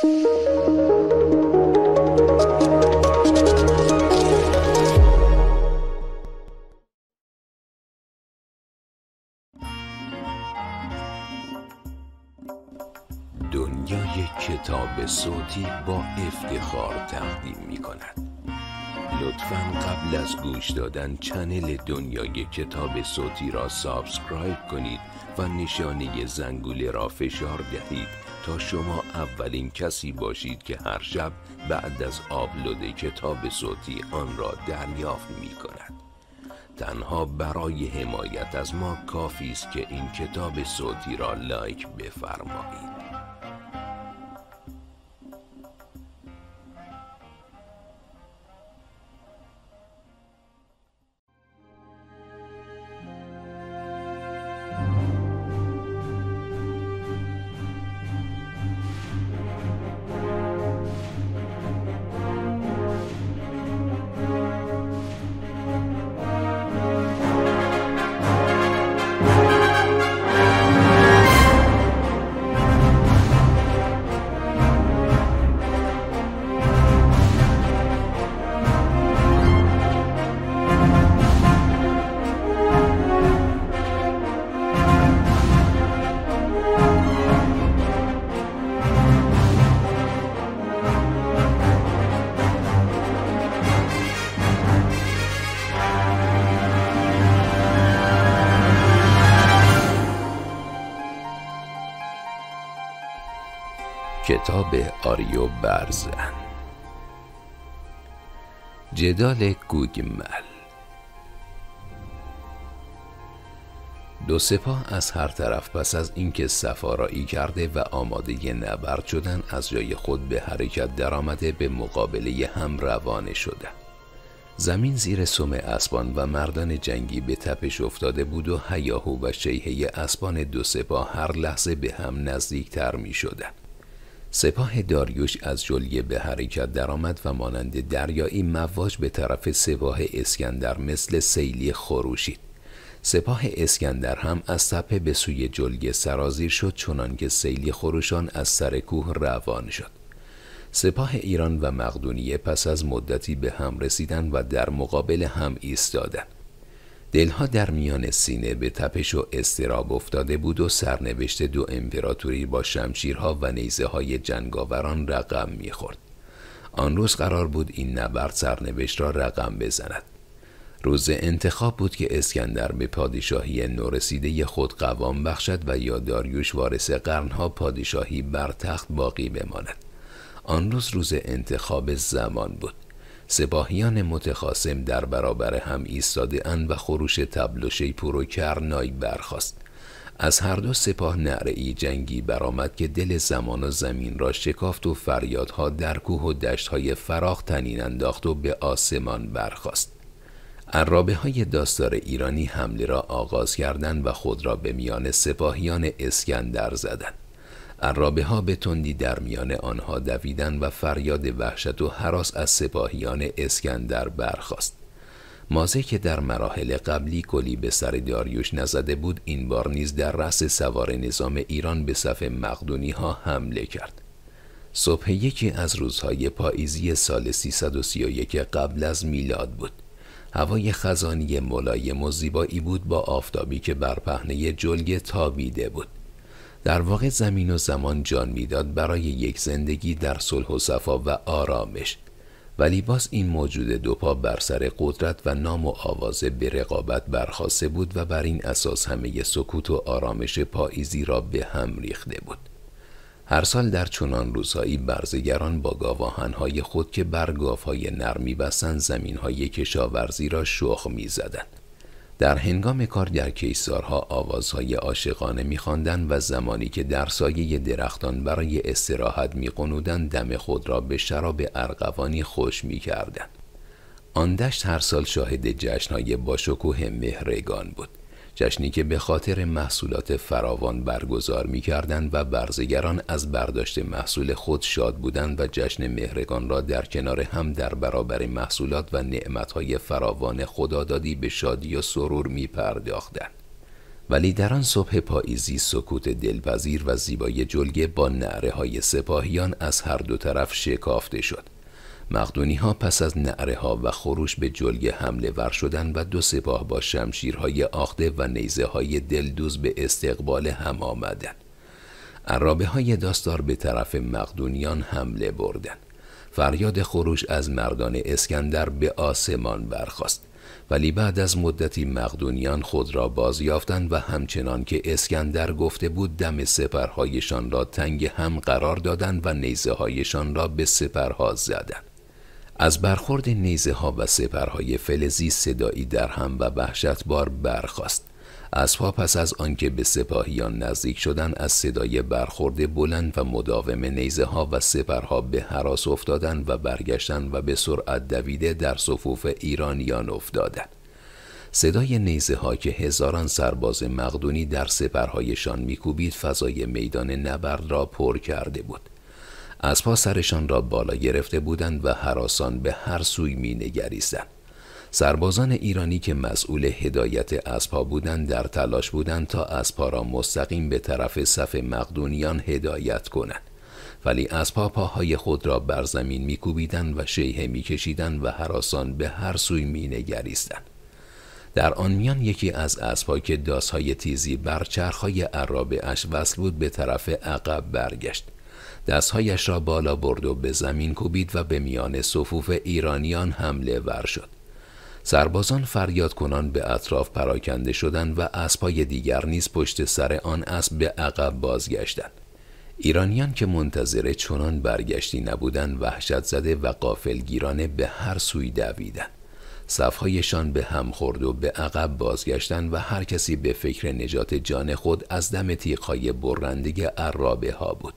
دنیای کتاب صوتی با افتخار تقدیم می کند لطفا قبل از گوش دادن چنل دنیای کتاب صوتی را سابسکرایب کنید و نشانه زنگوله را فشار دهید تا شما اولین کسی باشید که هر شب بعد از آپلود کتاب صوتی آن را دریافت می کند. تنها برای حمایت از ما کافی است که این کتاب صوتی را لایک بفرمایید. به آریو برزن جدال گوگمل دو سپاه از هر طرف پس از اینکه سفارایی کرده و آماده نبرد شدن از جای خود به حرکت درآمده به مقابله هم روانه شدند زمین زیر سم اسبان و مردان جنگی به تپش افتاده بود و هیاهو و شیهه اسبان دو سپاه هر لحظه به هم تر می شدن. سپاه داریوش از جلیه به حرکت درآمد و مانند دریایی مواج به طرف سپاه اسکندر مثل سیلی خروشید سپاه اسکندر هم از تپه به سوی جلیه سرازیر شد چنان که سیلی خروشان از سر کوه روان شد سپاه ایران و مقدونیه پس از مدتی به هم رسیدن و در مقابل هم ایستادند دلها در میان سینه به تپش و استراب افتاده بود و سرنوشت دو امپراتوری با شمشیرها و نیزه های جنگاوران رقم میخورد. آن روز قرار بود این نبرد سرنوشت را رقم بزند. روز انتخاب بود که اسکندر به پادشاهی نورسیده خود قوام بخشد و یا داریوش وارث قرنها پادشاهی بر تخت باقی بماند. آن روز روز انتخاب زمان بود. سپاهیان متخاسم در برابر هم ایستاده اند و خروش تبل و شیپور و کرنای برخاست از هر دو سپاه ای جنگی برآمد که دل زمان و زمین را شکافت و فریادها در کوه و دشتهای فراخ تنین انداخت و به آسمان برخاست عرابه های داستار ایرانی حمله را آغاز کردند و خود را به میان سپاهیان اسکندر زدند عرابه ها به تندی در میان آنها دویدن و فریاد وحشت و حراس از سپاهیان اسکندر برخاست. مازه که در مراحل قبلی کلی به سر داریوش نزده بود این بار نیز در رأس سوار نظام ایران به صف مقدونی ها حمله کرد. صبح یکی از روزهای پاییزی سال 331 قبل از میلاد بود. هوای خزانی ملایم و زیبایی بود با آفتابی که بر پهنه جلگه تابیده بود. در واقع زمین و زمان جان میداد برای یک زندگی در صلح و صفا و آرامش ولی باز این موجود دو پا بر سر قدرت و نام و آوازه به رقابت برخواسته بود و بر این اساس همه سکوت و آرامش پاییزی را به هم ریخته بود هر سال در چنان روزهایی برزگران با گاواهنهای خود که بر گاوهای نر میبستند زمینهای کشاورزی را شخ میزدند در هنگام کار در کیسارها آوازهای عاشقانه میخواندند و زمانی که در سایه درختان برای استراحت میقنودند دم خود را به شراب ارغوانی خوش میکردند آن دشت هر سال شاهد جشنهای باشکوه مهرگان بود جشنی که به خاطر محصولات فراوان برگزار می کردن و برزگران از برداشت محصول خود شاد بودند و جشن مهرگان را در کنار هم در برابر محصولات و نعمتهای فراوان خدادادی به شادی و سرور می پرداختند. ولی در آن صبح پاییزی سکوت دلپذیر و زیبای جلگه با نعره های سپاهیان از هر دو طرف شکافته شد مقدونی ها پس از نعره ها و خروش به جلگ حمله ور شدن و دو سپاه با شمشیرهای آخده و نیزه های دلدوز به استقبال هم آمدن عرابه های داستار به طرف مقدونیان حمله بردند. فریاد خروش از مردان اسکندر به آسمان برخاست. ولی بعد از مدتی مقدونیان خود را بازیافتند و همچنان که اسکندر گفته بود دم سپرهایشان را تنگ هم قرار دادند و نیزه هایشان را به سپرها زدند از برخورد نیزه ها و سپرهای فلزی صدایی در هم و بار برخواست. اسبها پس از آنکه به سپاهیان نزدیک شدن از صدای برخورد بلند و مداوم نیزه ها و سپرها به حراس افتادن و برگشتن و به سرعت دویده در صفوف ایرانیان افتادند صدای نیزه ها که هزاران سرباز مقدونی در سپرهایشان میکوبید فضای میدان نبرد را پر کرده بود از پا سرشان را بالا گرفته بودند و حراسان به هر سوی می سربازان ایرانی که مسئول هدایت اسبها بودند در تلاش بودند تا اسبها را مستقیم به طرف صف مقدونیان هدایت کنند ولی پا پاهای خود را بر زمین میکوبیدند و شیهه میکشیدند و حراسان به هر سوی مینگریستند در آن میان یکی از اسبها که داسهای تیزی بر چرخهای عرابه اش وصل بود به طرف عقب برگشت دستهایش را بالا برد و به زمین کوبید و به میان صفوف ایرانیان حمله ور شد سربازان فریاد کنان به اطراف پراکنده شدند و اسبهای دیگر نیز پشت سر آن اسب به عقب بازگشتند ایرانیان که منتظر چنان برگشتی نبودند وحشت زده و قافلگیرانه به هر سوی دویدند صفهایشان به هم خورد و به عقب بازگشتند و هر کسی به فکر نجات جان خود از دم تیغهای برنده عرابه ها بود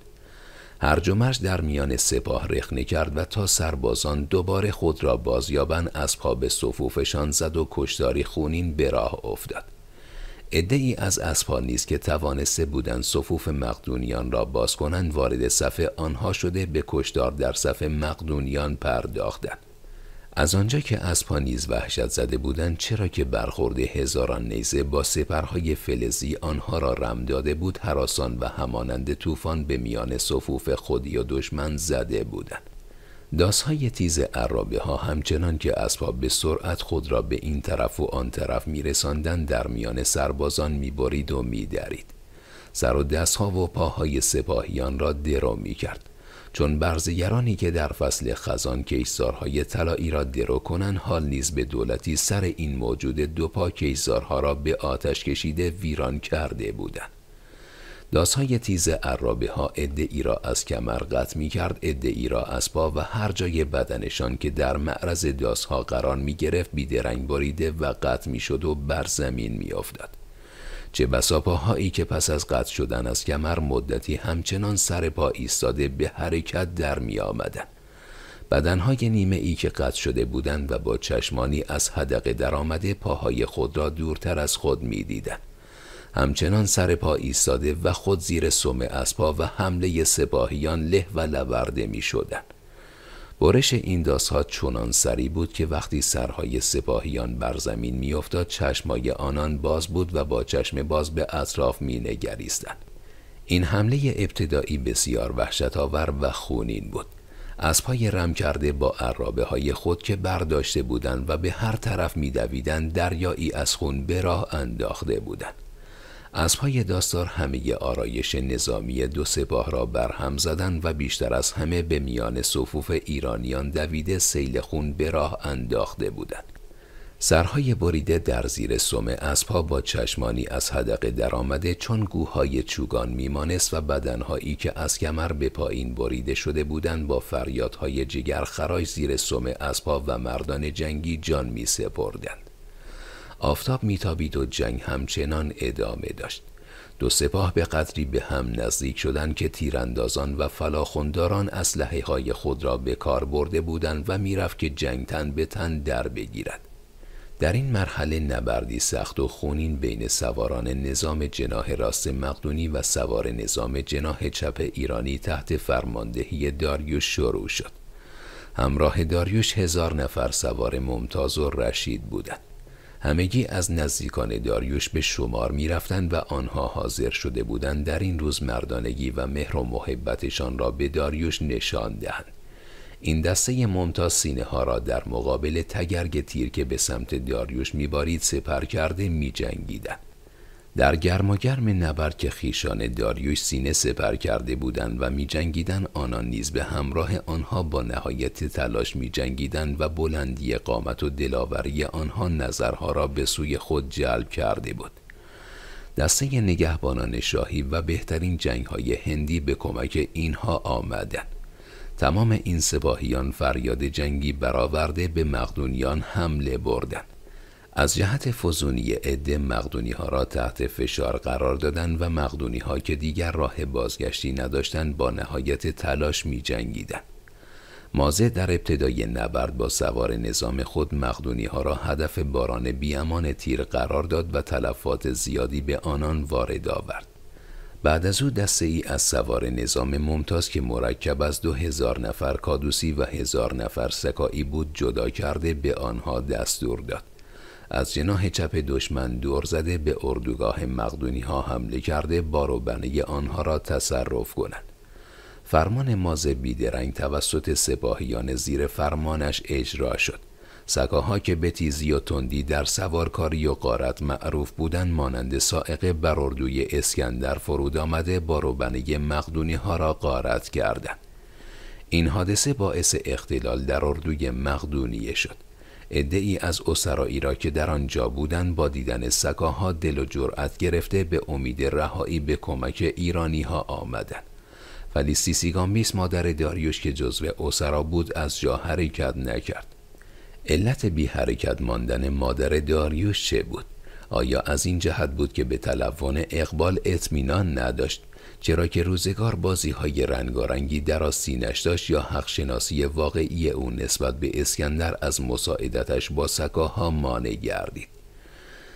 هرج در میان سپاه رخنه کرد و تا سربازان دوباره خود را بازیابن از پا به صفوفشان زد و کشتاری خونین به راه افتاد عده ای از اسبان نیز که توانسته بودن صفوف مقدونیان را باز کنند وارد صف آنها شده به کشدار در صف مقدونیان پرداختند از آنجا که اسبها نیز وحشت زده بودند چرا که برخورد هزاران نیزه با سپرهای فلزی آنها را رم داده بود حراسان و همانند طوفان به میان صفوف خود و دشمن زده بودند داسهای تیز عرابه ها همچنان که اسبها به سرعت خود را به این طرف و آن طرف میرساندند در میان سربازان میبرید و دارید سر و دستها و پاهای سپاهیان را درو کرد چون برزگرانی که در فصل خزان کیسارهای طلایی را درو کنند حال نیز به دولتی سر این موجود دو پا کیسارها را به آتش کشیده ویران کرده بودند داسهای تیز عرابه ها ادعی را از کمر قطع می کرد ادعی را از پا و هر جای بدنشان که در معرض داسها قرار می گرفت بیدرنگ بریده و قطع می شد و بر زمین می چه بسا پاهایی که پس از قطع شدن از کمر مدتی همچنان سر پا ایستاده به حرکت در می آمدن. بدنهای نیمه ای که قطع شده بودند و با چشمانی از هدقه درآمده پاهای خود را دورتر از خود می دیدن. همچنان سر پا ایستاده و خود زیر از پا و حمله سپاهیان له و لورده می شدن. برش این داسها چنان سری بود که وقتی سرهای سپاهیان بر زمین میافتاد چشمای آنان باز بود و با چشم باز به اطراف مینگریستند این حمله ابتدایی بسیار آور و خونین بود از پای رم کرده با عرابه های خود که برداشته بودند و به هر طرف میدویدند دریایی از خون به راه انداخته بودند اسبهای داستار همه آرایش نظامی دو سپاه را برهم زدن و بیشتر از همه به میان صفوف ایرانیان دویده سیل خون به راه انداخته بودند. سرهای بریده در زیر سم اسبها با چشمانی از هدقه درآمده چون گوهای چوگان میمانست و بدنهایی که از کمر به پایین بریده شده بودند با فریادهای جگر خراش زیر سم اسبها و مردان جنگی جان می سپردند. آفتاب میتابید و جنگ همچنان ادامه داشت دو سپاه به قدری به هم نزدیک شدند که تیراندازان و فلاخونداران اسلحه های خود را به کار برده بودند و میرفت که جنگ تن به تن در بگیرد در این مرحله نبردی سخت و خونین بین سواران نظام جناه راست مقدونی و سوار نظام جناه چپ ایرانی تحت فرماندهی داریوش شروع شد همراه داریوش هزار نفر سوار ممتاز و رشید بودند همگی از نزدیکان داریوش به شمار میرفتند و آنها حاضر شده بودند در این روز مردانگی و مهر و محبتشان را به داریوش نشان دهند این دسته ممتاز سینه ها را در مقابل تگرگ تیر که به سمت داریوش میبارید سپر کرده میجنگیدند در گرم نبرد که خیشان داریوش سینه سپر کرده بودند و میجنگیدند آنان نیز به همراه آنها با نهایت تلاش میجنگیدند و بلندی قامت و دلاوری آنها نظرها را به سوی خود جلب کرده بود دسته نگهبانان شاهی و بهترین جنگهای هندی به کمک اینها آمدند تمام این سپاهیان فریاد جنگی برآورده به مقدونیان حمله بردند از جهت فزونی عده مقدونی ها را تحت فشار قرار دادن و مقدونی ها که دیگر راه بازگشتی نداشتند با نهایت تلاش می جنگیدن. مازه در ابتدای نبرد با سوار نظام خود مقدونی ها را هدف باران بیامان تیر قرار داد و تلفات زیادی به آنان وارد آورد. بعد از او دسته ای از سوار نظام ممتاز که مرکب از دو هزار نفر کادوسی و هزار نفر سکایی بود جدا کرده به آنها دستور داد. از جناح چپ دشمن دور زده به اردوگاه مقدونی ها حمله کرده بار و آنها را تصرف کنند فرمان ماز بیدرنگ توسط سپاهیان زیر فرمانش اجرا شد سکاها که به تیزی و تندی در سوارکاری و قارت معروف بودند، مانند سائقه بر اردوی اسکندر فرود آمده باروبنه مقدونی ها را قارت کردند این حادثه باعث اختلال در اردوی مقدونیه شد ای از اسرایی را که در آنجا بودند با دیدن سکاها دل و جرأت گرفته به امید رهایی به کمک ایرانی ها آمدند ولی سیسیگامیس مادر داریوش که جزو اسرا بود از جا حرکت نکرد علت بی حرکت ماندن مادر داریوش چه بود آیا از این جهت بود که به تلون اقبال اطمینان نداشت چرا که روزگار بازی های رنگارنگی در آسینش داشت یا حق شناسی واقعی او نسبت به اسکندر از مساعدتش با سکاها مانع گردید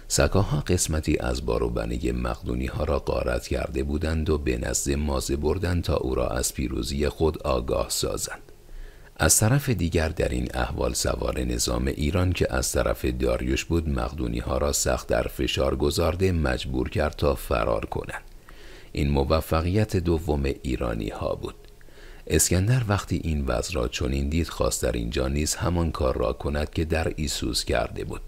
سکاها قسمتی از باروبنه مقدونی ها را قارت کرده بودند و به نزد مازه بردند تا او را از پیروزی خود آگاه سازند از طرف دیگر در این احوال سوار نظام ایران که از طرف داریوش بود مقدونی ها را سخت در فشار گذارده مجبور کرد تا فرار کنند این موفقیت دوم ایرانی ها بود اسکندر وقتی این وضع را چنین دید خواست در اینجا نیز همان کار را کند که در ایسوس کرده بود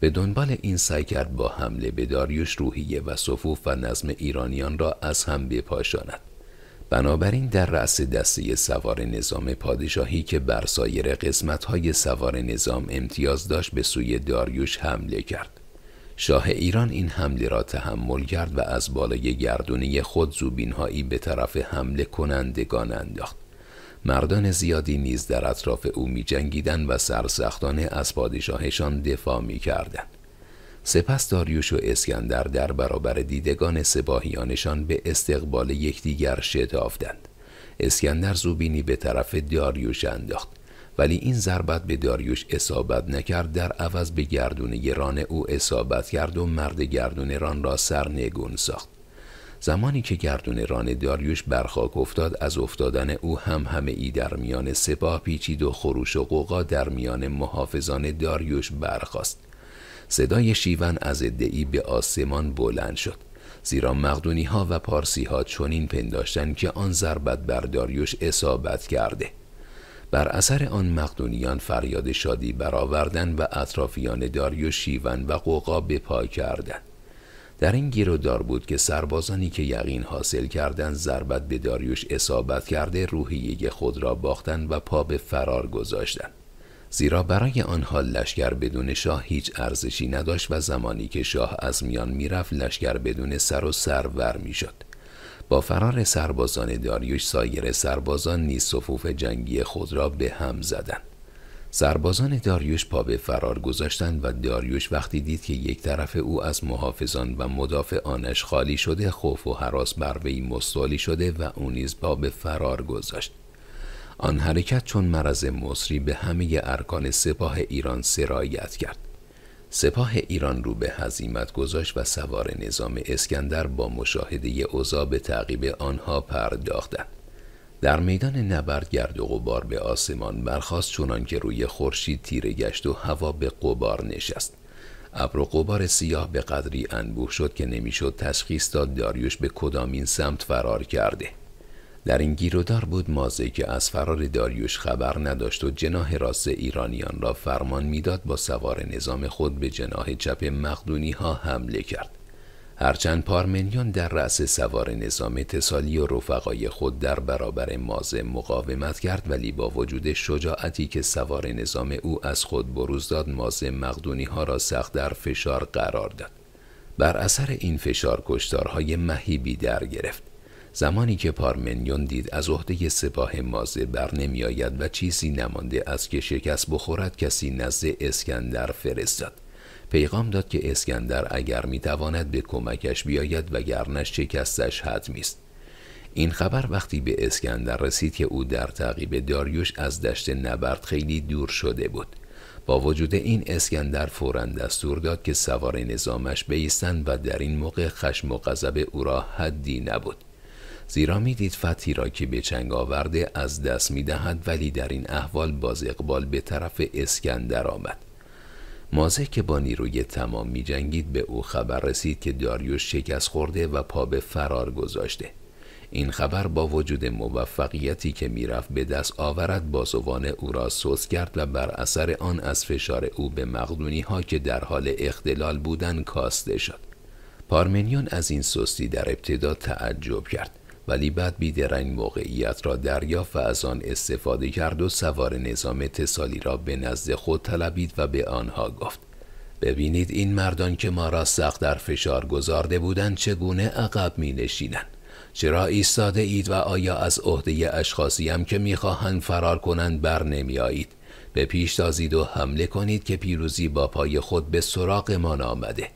به دنبال این سعی کرد با حمله به داریوش روحیه و صفوف و نظم ایرانیان را از هم بپاشاند بنابراین در رأس دسته سوار نظام پادشاهی که بر سایر قسمت‌های سوار نظام امتیاز داشت به سوی داریوش حمله کرد شاه ایران این حمله را تحمل کرد و از بالای گردونی خود زوبینهایی به طرف حمله کنندگان انداخت مردان زیادی نیز در اطراف او می جنگیدن و سرسختانه از پادشاهشان دفاع می کردن. سپس داریوش و اسکندر در برابر دیدگان سپاهیانشان به استقبال یکدیگر شتافتند. اسکندر زوبینی به طرف داریوش انداخت ولی این ضربت به داریوش اصابت نکرد در عوض به گردونه ران او اصابت کرد و مرد گردونه ران را سرنگون ساخت زمانی که گردون ران داریوش برخاک افتاد از افتادن او هم همه ای در میان سپاه پیچید و خروش و قوقا در میان محافظان داریوش برخاست صدای شیون از ادعی به آسمان بلند شد زیرا مقدونی ها و پارسی ها چنین پنداشتن که آن ضربت بر داریوش اصابت کرده بر اثر آن مقدونیان فریاد شادی برآوردن و اطرافیان داریوش شیون و قوقا پای کردند در این گیر و دار بود که سربازانی که یقین حاصل کردند ضربت به داریوش اصابت کرده روحیه خود را باختند و پا به فرار گذاشتند زیرا برای آنها لشکر بدون شاه هیچ ارزشی نداشت و زمانی که شاه از میان میرفت لشکر بدون سر و سرور میشد با فرار سربازان داریوش سایر سربازان نیز صفوف جنگی خود را به هم زدند سربازان داریوش پا به فرار گذاشتند و داریوش وقتی دید که یک طرف او از محافظان و مدافعانش خالی شده خوف و حراس بر وی مستولی شده و او نیز پا به فرار گذاشت آن حرکت چون مرض مصری به همه ارکان سپاه ایران سرایت کرد سپاه ایران رو به هزیمت گذاشت و سوار نظام اسکندر با مشاهده اوضاع به تعقیب آنها پرداختند در میدان نبرد گرد و غبار به آسمان برخاست چنان که روی خورشید تیره گشت و هوا به قبار نشست ابر و قبار سیاه به قدری انبوه شد که نمیشد تشخیص داد داریوش به کدامین سمت فرار کرده در این گیرودار بود مازه که از فرار داریوش خبر نداشت و جناه راست ایرانیان را فرمان میداد با سوار نظام خود به جناه چپ مقدونی ها حمله کرد هرچند پارمنیان در رأس سوار نظام تسالی و رفقای خود در برابر مازه مقاومت کرد ولی با وجود شجاعتی که سوار نظام او از خود بروز داد مازه مقدونی ها را سخت در فشار قرار داد بر اثر این فشار کشتارهای مهیبی در گرفت زمانی که پارمنیون دید از عهده سپاه مازه بر آید و چیزی نمانده از که شکست بخورد کسی نزد اسکندر فرستاد پیغام داد که اسکندر اگر تواند به کمکش بیاید گرنش شکستش حتمی است این خبر وقتی به اسکندر رسید که او در تعقیب داریوش از دشت نبرد خیلی دور شده بود با وجود این اسکندر فورا دستور داد که سوار نظامش بیستند و در این موقع خشم و غضب او را حدی نبود زیرا میدید فتی را که به چنگ آورده از دست میدهد ولی در این احوال باز اقبال به طرف اسکندر آمد مازه که با نیروی تمام می جنگید به او خبر رسید که داریوش شکست خورده و پا به فرار گذاشته این خبر با وجود موفقیتی که میرفت به دست آورد بازوان او را سوس کرد و بر اثر آن از فشار او به مقدونی ها که در حال اختلال بودن کاسته شد پارمنیون از این سستی در ابتدا تعجب کرد ولی بعد بیدرنگ موقعیت را دریافت و از آن استفاده کرد و سوار نظام تسالی را به نزد خود طلبید و به آنها گفت ببینید این مردان که ما را سخت در فشار گذارده بودند چگونه عقب می نشینند چرا ایستاده اید و آیا از عهده اشخاصی هم که میخواهند فرار کنند بر نمی به پیش تازید و حمله کنید که پیروزی با پای خود به سراغمان آمده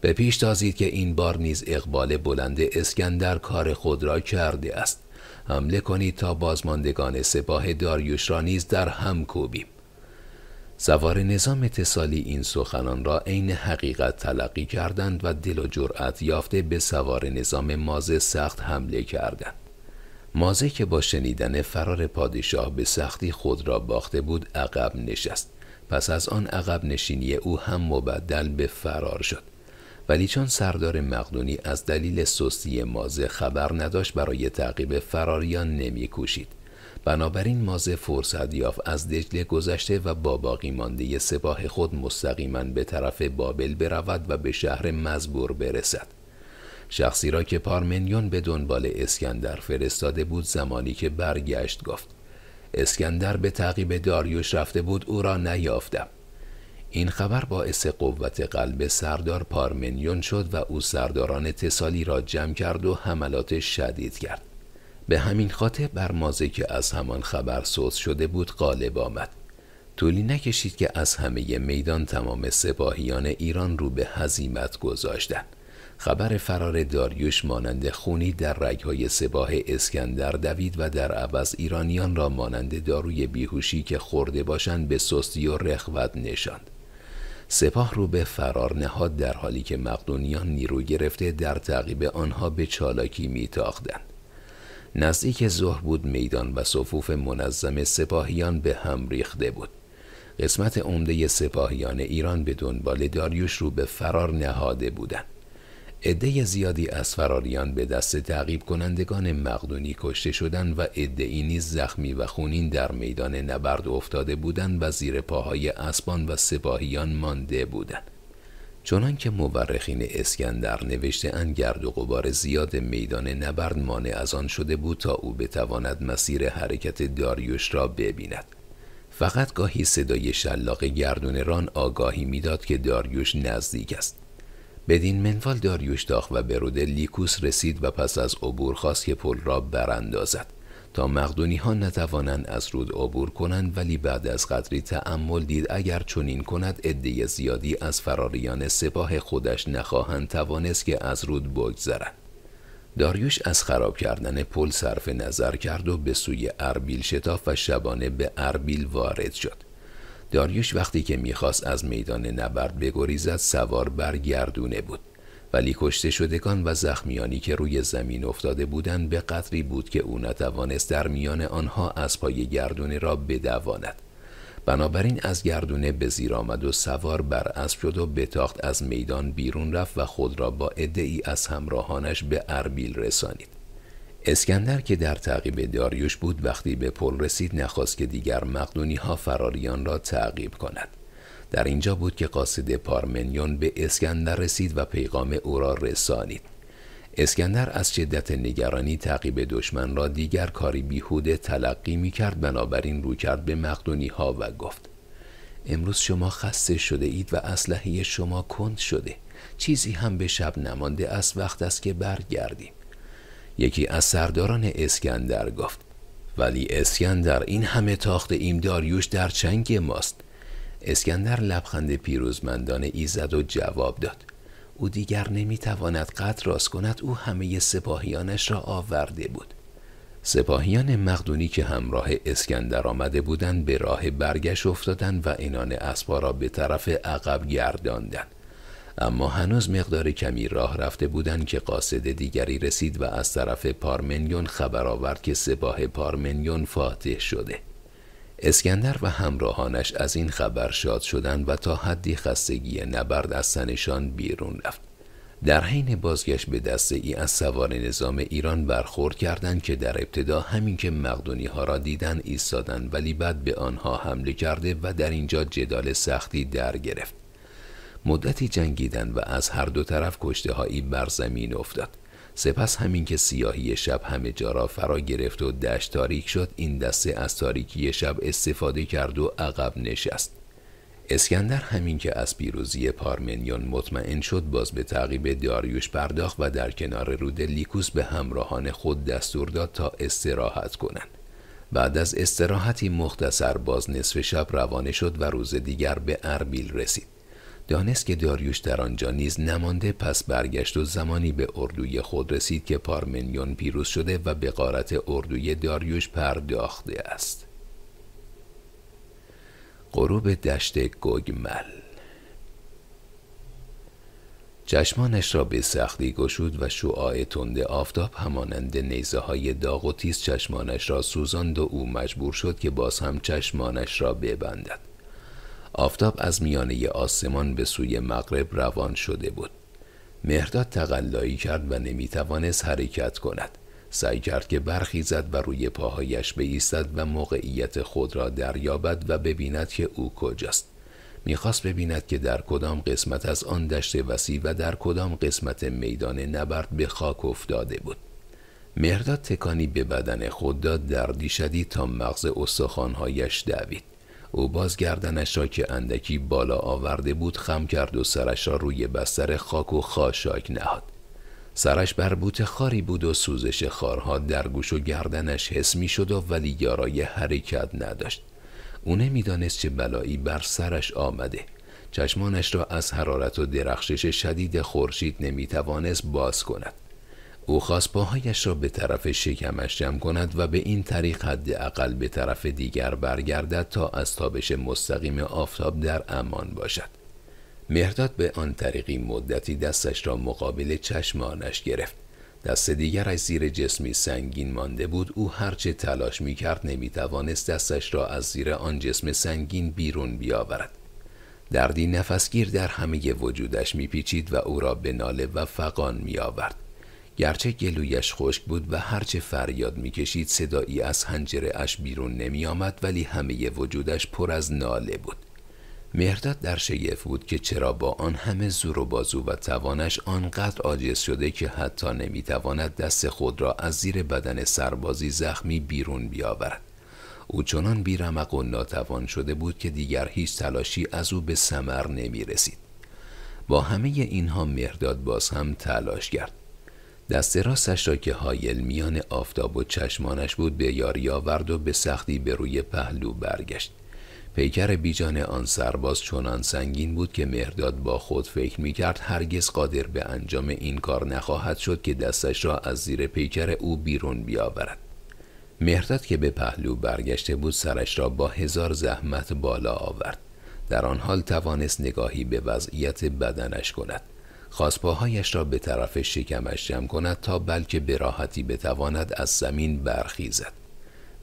به پیش تازید که این بار نیز اقبال بلند اسکندر کار خود را کرده است حمله کنید تا بازماندگان سپاه داریوش را نیز در هم کوبیم سوار نظام اتصالی این سخنان را عین حقیقت تلقی کردند و دل و جرأت یافته به سوار نظام مازه سخت حمله کردند مازه که با شنیدن فرار پادشاه به سختی خود را باخته بود عقب نشست پس از آن عقب نشینی او هم مبدل به فرار شد ولی چون سردار مقدونی از دلیل سستی مازه خبر نداشت برای تعقیب فراریان نمیکوشید بنابراین مازه فرصت یافت از دجله گذشته و با باقی مانده سپاه خود مستقیما به طرف بابل برود و به شهر مزبور برسد شخصی را که پارمنیون به دنبال اسکندر فرستاده بود زمانی که برگشت گفت اسکندر به تعقیب داریوش رفته بود او را نیافتم این خبر باعث قوت قلب سردار پارمنیون شد و او سرداران تسالی را جمع کرد و حملات شدید کرد به همین خاطر بر مازه که از همان خبر سوز شده بود غالب آمد طولی نکشید که از همه میدان تمام سپاهیان ایران رو به هزیمت گذاشتند خبر فرار داریوش مانند خونی در رگهای سپاه اسکندر دوید و در عوض ایرانیان را مانند داروی بیهوشی که خورده باشند به سستی و رخوت نشاند سپاه رو به فرار نهاد در حالی که مقدونیان نیرو گرفته در تعقیب آنها به چالاکی میتاختند نزدیک ظهر بود میدان و صفوف منظم سپاهیان به هم ریخته بود قسمت عمده سپاهیان ایران به دنبال داریوش رو به فرار نهاده بودند عده زیادی از فراریان به دست تعقیب کنندگان مقدونی کشته شدند و عدهای نیز زخمی و خونین در میدان نبرد افتاده بودند و زیر پاهای اسبان و سپاهیان مانده بودند چنان که مورخین اسکندر نوشته ان گرد و غبار زیاد میدان نبرد مانع از آن شده بود تا او بتواند مسیر حرکت داریوش را ببیند فقط گاهی صدای شلاق گردون آگاهی میداد که داریوش نزدیک است بدین منوال داریوش داخ و برود لیکوس رسید و پس از عبور خواست که پل را براندازد تا مقدونی ها نتوانند از رود عبور کنند ولی بعد از قدری تعمل دید اگر چنین کند عده زیادی از فراریان سپاه خودش نخواهند توانست که از رود بگذرند داریوش از خراب کردن پل صرف نظر کرد و به سوی اربیل شتاف و شبانه به اربیل وارد شد داریوش وقتی که میخواست از میدان نبرد بگریزد سوار بر گردونه بود ولی کشته شدگان و زخمیانی که روی زمین افتاده بودند به قدری بود که او نتوانست در میان آنها از پای گردونه را بدواند بنابراین از گردونه به زیر آمد و سوار بر اسب شد و تاخت از میدان بیرون رفت و خود را با ای از همراهانش به اربیل رسانید اسکندر که در تعقیب داریوش بود وقتی به پل رسید نخواست که دیگر مقدونی ها فراریان را تعقیب کند در اینجا بود که قاصد پارمنیون به اسکندر رسید و پیغام او را رسانید اسکندر از شدت نگرانی تعقیب دشمن را دیگر کاری بیهوده تلقی می کرد بنابراین رو کرد به مقدونی ها و گفت امروز شما خسته شده اید و اسلحه شما کند شده چیزی هم به شب نمانده است وقت است که برگردیم یکی از سرداران اسکندر گفت ولی اسکندر این همه تاخت ایم داریوش در چنگ ماست اسکندر لبخند پیروزمندان ای زد و جواب داد او دیگر نمیتواند قد راست کند او همه سپاهیانش را آورده بود سپاهیان مقدونی که همراه اسکندر آمده بودند به راه برگشت افتادند و اینان اسبا را به طرف عقب گرداندند اما هنوز مقدار کمی راه رفته بودند که قاصد دیگری رسید و از طرف پارمنیون خبر آورد که سپاه پارمنیون فاتح شده اسکندر و همراهانش از این خبر شاد شدند و تا حدی خستگی نبرد از سنشان بیرون رفت در حین بازگشت به دسته ای از سوار نظام ایران برخورد کردند که در ابتدا همین که مقدونی ها را دیدن ایستادند ولی بعد به آنها حمله کرده و در اینجا جدال سختی در گرفت مدتی جنگیدن و از هر دو طرف کشته هایی بر زمین افتاد سپس همین که سیاهی شب همه جا را فرا گرفت و دشت تاریک شد این دسته از تاریکی شب استفاده کرد و عقب نشست اسکندر همین که از پیروزی پارمنیون مطمئن شد باز به تعقیب داریوش پرداخت و در کنار رود لیکوس به همراهان خود دستور داد تا استراحت کنند بعد از استراحتی مختصر باز نصف شب روانه شد و روز دیگر به اربیل رسید دانست که داریوش در آنجا نیز نمانده پس برگشت و زمانی به اردوی خود رسید که پارمنیون پیروز شده و به قارت اردوی داریوش پرداخته است غروب دشت گوگمل چشمانش را به سختی گشود و شعاع تند آفتاب همانند نیزه های داغ و تیز چشمانش را سوزاند و او مجبور شد که باز هم چشمانش را ببندد آفتاب از میانه آسمان به سوی مغرب روان شده بود مهرداد تقلایی کرد و نمیتوانست حرکت کند سعی کرد که برخی زد و روی پاهایش بایستد و موقعیت خود را دریابد و ببیند که او کجاست میخواست ببیند که در کدام قسمت از آن دشت وسیع و در کدام قسمت میدان نبرد به خاک افتاده بود مهرداد تکانی به بدن خود داد دردی شدید تا مغز استخوانهایش دوید او باز گردنش را که اندکی بالا آورده بود خم کرد و سرش را روی بستر خاک و خاشاک نهاد سرش بر بوت خاری بود و سوزش خارها در گوش و گردنش حس می شد و ولی یارای حرکت نداشت او نمیدانست چه بلایی بر سرش آمده چشمانش را از حرارت و درخشش شدید خورشید توانست باز کند او خواست پاهایش را به طرف شکمش جمع کند و به این طریق اقل به طرف دیگر برگردد تا از تابش مستقیم آفتاب در امان باشد مهرداد به آن طریقی مدتی دستش را مقابل چشمانش گرفت دست دیگر از زیر جسمی سنگین مانده بود او هرچه تلاش میکرد توانست دستش را از زیر آن جسم سنگین بیرون بیاورد دردی نفسگیر در همه وجودش میپیچید و او را به ناله و فقان میآورد گرچه گلویش خشک بود و هرچه فریاد میکشید صدایی از هنجره اش بیرون نمی آمد ولی همه وجودش پر از ناله بود مهرداد در شگفت بود که چرا با آن همه زور و بازو و توانش آنقدر عاجز شده که حتی نمیتواند دست خود را از زیر بدن سربازی زخمی بیرون بیاورد او چنان بیرمق و ناتوان شده بود که دیگر هیچ تلاشی از او به سمر نمی رسید. با همه اینها مهرداد باز هم تلاش کرد دست راستش را که حایل میان آفتاب و چشمانش بود به یاری آورد و به سختی به روی پهلو برگشت پیکر بیجان آن سرباز چنان سنگین بود که مهرداد با خود فکر کرد هرگز قادر به انجام این کار نخواهد شد که دستش را از زیر پیکر او بیرون بیاورد مهرداد که به پهلو برگشته بود سرش را با هزار زحمت بالا آورد در آن حال توانست نگاهی به وضعیت بدنش کند پاهایش را به طرف شکمش جمع کند تا بلکه به راحتی بتواند از زمین برخیزد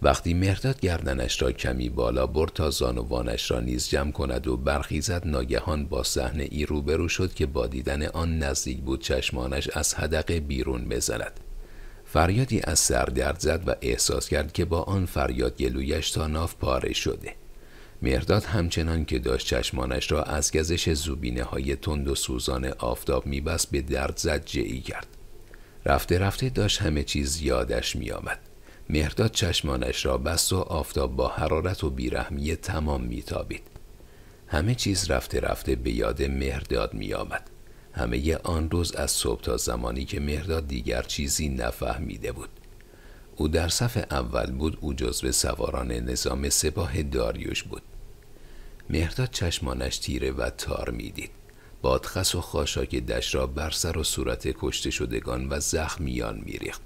وقتی مرداد گردنش را کمی بالا برد تا زانوانش را نیز جمع کند و برخیزد ناگهان با صحنه ای روبرو شد که با دیدن آن نزدیک بود چشمانش از هدقه بیرون بزند فریادی از سردرد زد و احساس کرد که با آن فریاد گلویش تا ناف پاره شده مرداد همچنان که داشت چشمانش را از گزش زوبینه های تند و سوزان آفتاب میبست به درد زجه ای کرد رفته رفته داشت همه چیز یادش میآمد مهرداد چشمانش را بست و آفتاب با حرارت و بیرحمی تمام میتابید همه چیز رفته رفته به یاد مهرداد میآمد همه آن روز از صبح تا زمانی که مهرداد دیگر چیزی نفهمیده بود او در صف اول بود او جزو سواران نظام سپاه داریوش بود مهرداد چشمانش تیره و تار میدید بادخس و خاشاک دش را بر سر و صورت کشته شدگان و زخمیان میریخت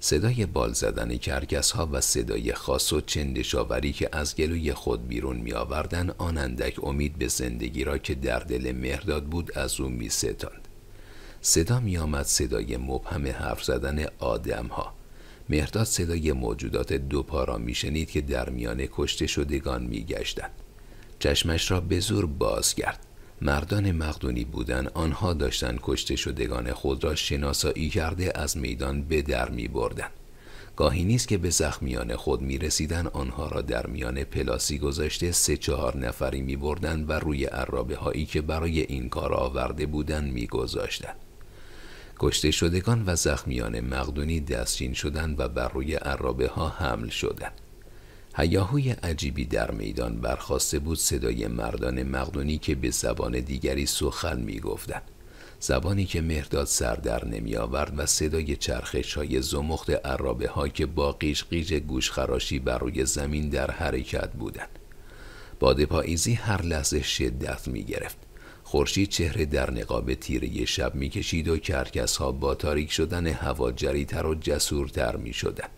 صدای بال زدن کرکس ها و صدای خاص و چندشاوری که از گلوی خود بیرون می آوردن آنندک امید به زندگی را که در دل مهرداد بود از او می ستاند. صدا می آمد صدای مبهم حرف زدن آدم ها مهرداد صدای موجودات دو پا را میشنید که در میان کشته شدگان میگشتند چشمش را به زور باز کرد مردان مقدونی بودن آنها داشتند کشته شدگان خود را شناسایی کرده از میدان به در می بردن. گاهی نیست که به زخمیان خود می رسیدن آنها را در میان پلاسی گذاشته سه چهار نفری می بردن و روی عرابه هایی که برای این کار آورده بودن می گذاشتن. کشته شدگان و زخمیان مقدونی دستچین شدند و بر روی عرابه ها حمل شدند هیاهوی عجیبی در میدان برخواسته بود صدای مردان مقدونی که به زبان دیگری سخن میگفتند زبانی که مهرداد سر در نمی آورد و صدای چرخش های زمخت عرابه ها که با قیش قیش خراشی بر روی زمین در حرکت بودند باد پاییزی هر لحظه شدت می گرفت خورشید چهره در نقاب تیره شب میکشید و کرکس ها با تاریک شدن هوا جریتر و جسورتر میشدند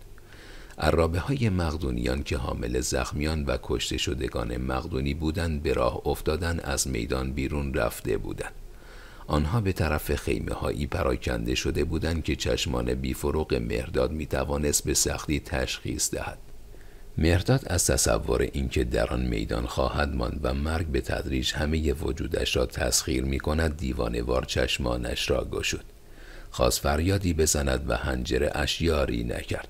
عرابه های مقدونیان که حامل زخمیان و کشته شدگان مقدونی بودند به راه افتادن از میدان بیرون رفته بودند آنها به طرف خیمه هایی پراکنده شده بودند که چشمان بیفروغ مهرداد می توانست به سختی تشخیص دهد مرداد از تصور اینکه در آن میدان خواهد ماند و مرگ به تدریج همه وجودش را تسخیر می کند دیوانوار چشمانش را گشود خواست فریادی بزند و هنجر اشیاری نکرد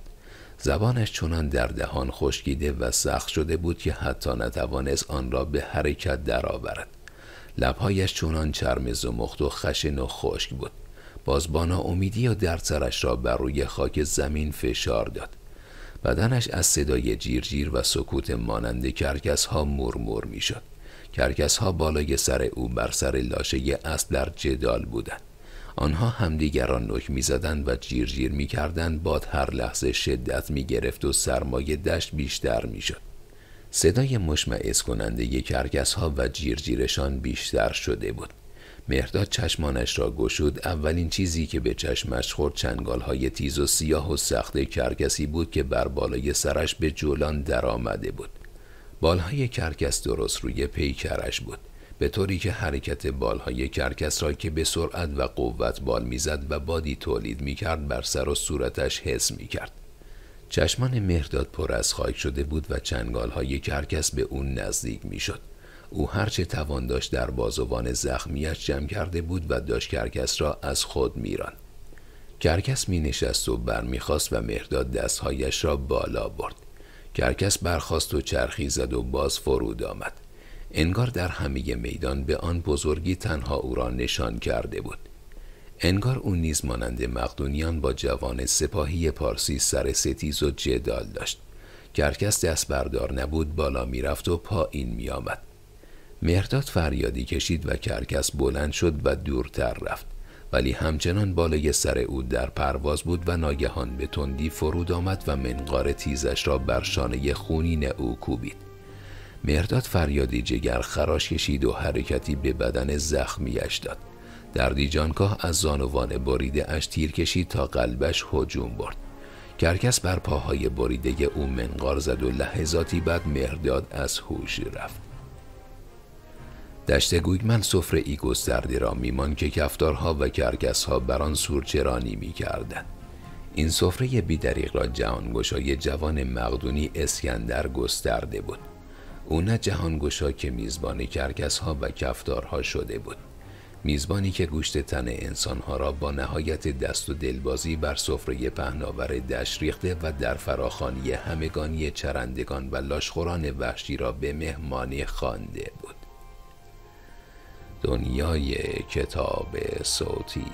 زبانش چنان در دهان خشکیده و سخت شده بود که حتی نتوانست آن را به حرکت درآورد لبهایش چنان و مخت و خشن و خشک بود باز با ناامیدی و درد سرش را بر روی خاک زمین فشار داد بدنش از صدای جیرجیر و سکوت مانند کرکس ها مرمور میشد. کرکس ها بالای سر او بر سر لاشه اصل در جدال بودند. آنها را نک میزدند و جیرجیر میکردند باد هر لحظه شدت میگرفت و سرمایه دشت بیشتر شد صدای مشمعز کننده کرکس ها و جیرجیرشان بیشتر شده بود. مهرداد چشمانش را گشود اولین چیزی که به چشمش خورد های تیز و سیاه و سخته کرکسی بود که بر بالای سرش به جولان درآمده بود بالهای کرکس درست روی پیکرش بود به طوری که حرکت بالهای کرکس را که به سرعت و قوت بال میزد و بادی تولید میکرد بر سر و صورتش حس میکرد چشمان مهرداد پر از خاک شده بود و چنگال های کرکس به اون نزدیک میشد او هرچه توان داشت در بازوان زخمیش جمع کرده بود و داشت کرکس را از خود میران کرکس می نشست و برمیخواست و مهداد دستهایش را بالا برد کرکس برخاست و چرخی زد و باز فرود آمد انگار در همه میدان به آن بزرگی تنها او را نشان کرده بود انگار او نیز مانند مقدونیان با جوان سپاهی پارسی سر ستیز و جدال داشت کرکس دست بردار نبود بالا میرفت و پایین میآمد مهرداد فریادی کشید و کرکس بلند شد و دورتر رفت ولی همچنان بالای سر او در پرواز بود و ناگهان به تندی فرود آمد و منقار تیزش را بر شانه خونین او کوبید مهرداد فریادی جگر خراش کشید و حرکتی به بدن زخمیش داد دردی جانکاه از زانوان بریده اش تیر کشید تا قلبش هجوم برد کرکس بر پاهای بریده او منقار زد و لحظاتی بعد مهرداد از هوش رفت دشت گویگمن سفره ای گسترده را میمان که کفتارها و کرکسها بر آن سورچرانی میکردند این سفره بیدریق را جهانگشای جوان مقدونی اسکندر گسترده بود او نه جهانگشا که میزبان کرکسها و کفتارها شده بود میزبانی که گوشت تن انسانها را با نهایت دست و دلبازی بر سفره پهناور دشت ریخته و در فراخانی همگانی چرندگان و لاشخوران وحشی را به مهمانی خوانده بود دنیای کتاب صوتی